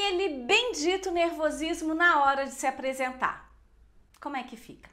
aquele bendito nervosismo na hora de se apresentar. Como é que fica?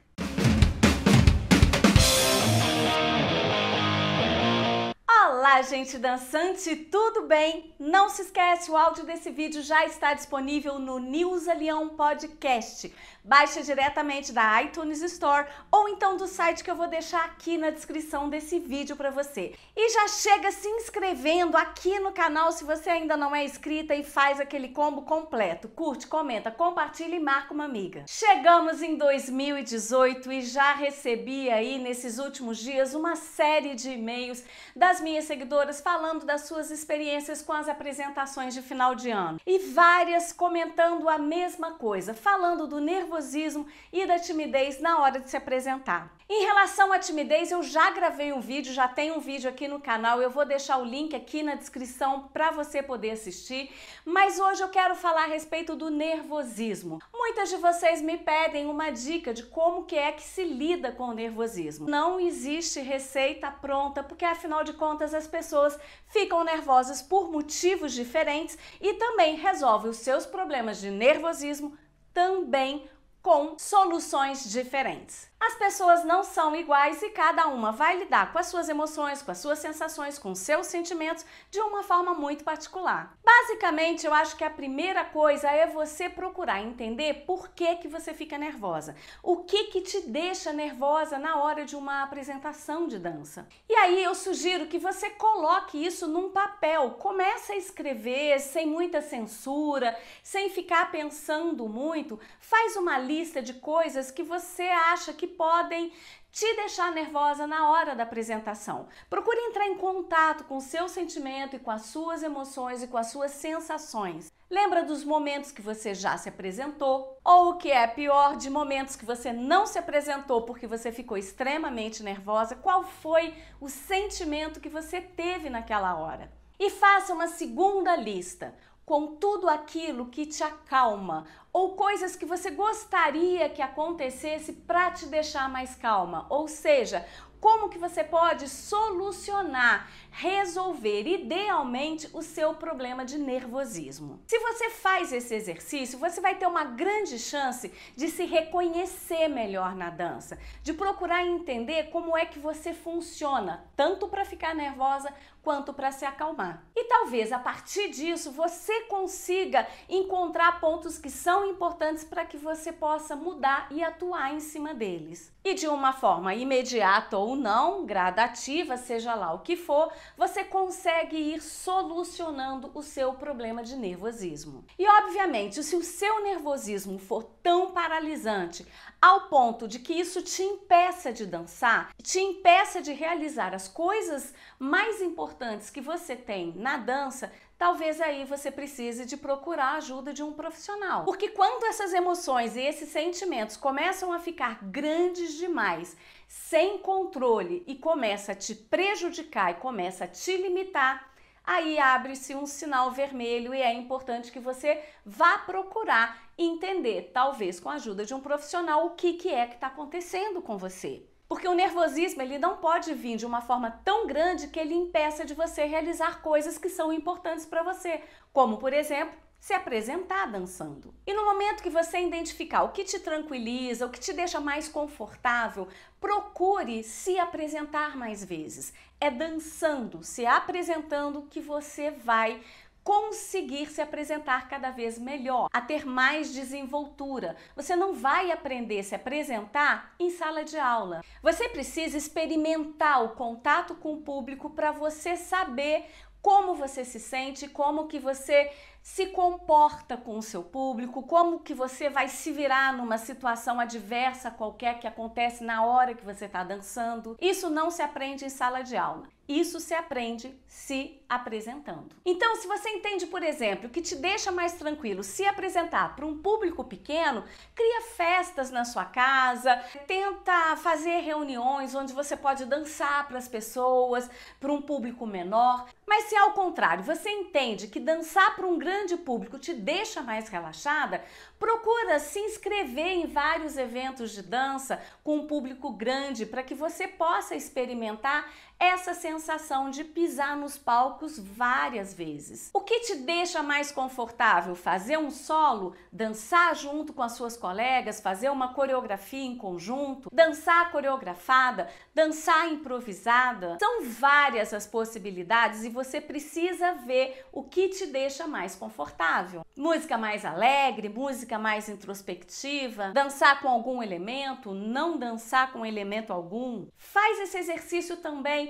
Olá, gente dançante, tudo bem? Não se esquece, o áudio desse vídeo já está disponível no News Leão Podcast. Baixa diretamente da iTunes Store ou então do site que eu vou deixar aqui na descrição desse vídeo para você. E já chega se inscrevendo aqui no canal se você ainda não é inscrita e faz aquele combo completo. Curte, comenta, compartilha e marca uma amiga. Chegamos em 2018 e já recebi aí nesses últimos dias uma série de e-mails das minhas seguidoras falando das suas experiências com as apresentações de final de ano e várias comentando a mesma coisa, falando do nervosismo e da timidez na hora de se apresentar. Em relação à timidez, eu já gravei um vídeo, já tem um vídeo aqui no canal, eu vou deixar o link aqui na descrição para você poder assistir, mas hoje eu quero falar a respeito do nervosismo. Muitas de vocês me pedem uma dica de como que é que se lida com o nervosismo. Não existe receita pronta, porque afinal de contas as pessoas ficam nervosas por motivos diferentes e também resolve os seus problemas de nervosismo também com soluções diferentes. As pessoas não são iguais e cada uma vai lidar com as suas emoções, com as suas sensações, com seus sentimentos de uma forma muito particular. Basicamente, eu acho que a primeira coisa é você procurar entender por que que você fica nervosa. O que que te deixa nervosa na hora de uma apresentação de dança? E aí eu sugiro que você coloque isso num papel. Comece a escrever sem muita censura, sem ficar pensando muito. Faz uma lista de coisas que você acha que podem te deixar nervosa na hora da apresentação. Procure entrar em contato com o seu sentimento e com as suas emoções e com as suas sensações. Lembra dos momentos que você já se apresentou, ou o que é pior, de momentos que você não se apresentou porque você ficou extremamente nervosa. Qual foi o sentimento que você teve naquela hora? E faça uma segunda lista com tudo aquilo que te acalma ou coisas que você gostaria que acontecesse para te deixar mais calma. Ou seja, como que você pode solucionar resolver idealmente o seu problema de nervosismo. Se você faz esse exercício, você vai ter uma grande chance de se reconhecer melhor na dança, de procurar entender como é que você funciona, tanto para ficar nervosa quanto para se acalmar. E talvez a partir disso você consiga encontrar pontos que são importantes para que você possa mudar e atuar em cima deles. E de uma forma imediata ou não, gradativa, seja lá o que for, você consegue ir solucionando o seu problema de nervosismo. E obviamente, se o seu nervosismo for tão paralisante ao ponto de que isso te impeça de dançar, te impeça de realizar as coisas mais importantes que você tem na dança, talvez aí você precise de procurar a ajuda de um profissional. Porque quando essas emoções e esses sentimentos começam a ficar grandes demais, sem controle e começa a te prejudicar e começa a te limitar, aí abre-se um sinal vermelho e é importante que você vá procurar entender, talvez com a ajuda de um profissional, o que, que é que está acontecendo com você. Porque o nervosismo ele não pode vir de uma forma tão grande que ele impeça de você realizar coisas que são importantes para você, como por exemplo, se apresentar dançando. E no momento que você identificar o que te tranquiliza, o que te deixa mais confortável, procure se apresentar mais vezes. É dançando, se apresentando que você vai conseguir se apresentar cada vez melhor, a ter mais desenvoltura. Você não vai aprender a se apresentar em sala de aula. Você precisa experimentar o contato com o público para você saber como você se sente, como que você se comporta com o seu público, como que você vai se virar numa situação adversa qualquer que acontece na hora que você está dançando. Isso não se aprende em sala de aula. Isso se aprende se apresentando. Então, se você entende, por exemplo, que te deixa mais tranquilo se apresentar para um público pequeno, cria festas na sua casa, tenta fazer reuniões onde você pode dançar para as pessoas, para um público menor. Mas se ao contrário, você entende que dançar para um grande grande público te deixa mais relaxada, procura se inscrever em vários eventos de dança com um público grande para que você possa experimentar essa sensação de pisar nos palcos várias vezes. O que te deixa mais confortável? Fazer um solo, dançar junto com as suas colegas, fazer uma coreografia em conjunto, dançar coreografada, dançar improvisada? São várias as possibilidades e você precisa ver o que te deixa mais confortável. Música mais alegre, música mais introspectiva, dançar com algum elemento, não dançar com elemento algum. Faz esse exercício também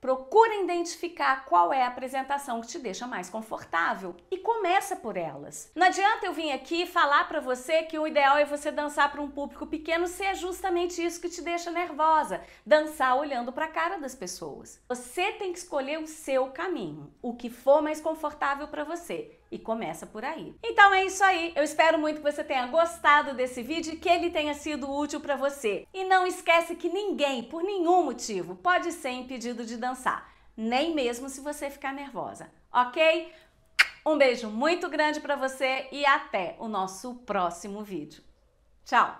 Procura identificar qual é a apresentação que te deixa mais confortável e começa por elas. Não adianta eu vir aqui falar para você que o ideal é você dançar para um público pequeno se é justamente isso que te deixa nervosa, dançar olhando para a cara das pessoas. Você tem que escolher o seu caminho, o que for mais confortável para você e começa por aí. Então é isso aí. Eu espero muito que você tenha gostado desse vídeo e que ele tenha sido útil para você. E não esquece que ninguém, por nenhum motivo, pode ser impedido de dançar dançar, nem mesmo se você ficar nervosa, ok? Um beijo muito grande para você e até o nosso próximo vídeo. Tchau!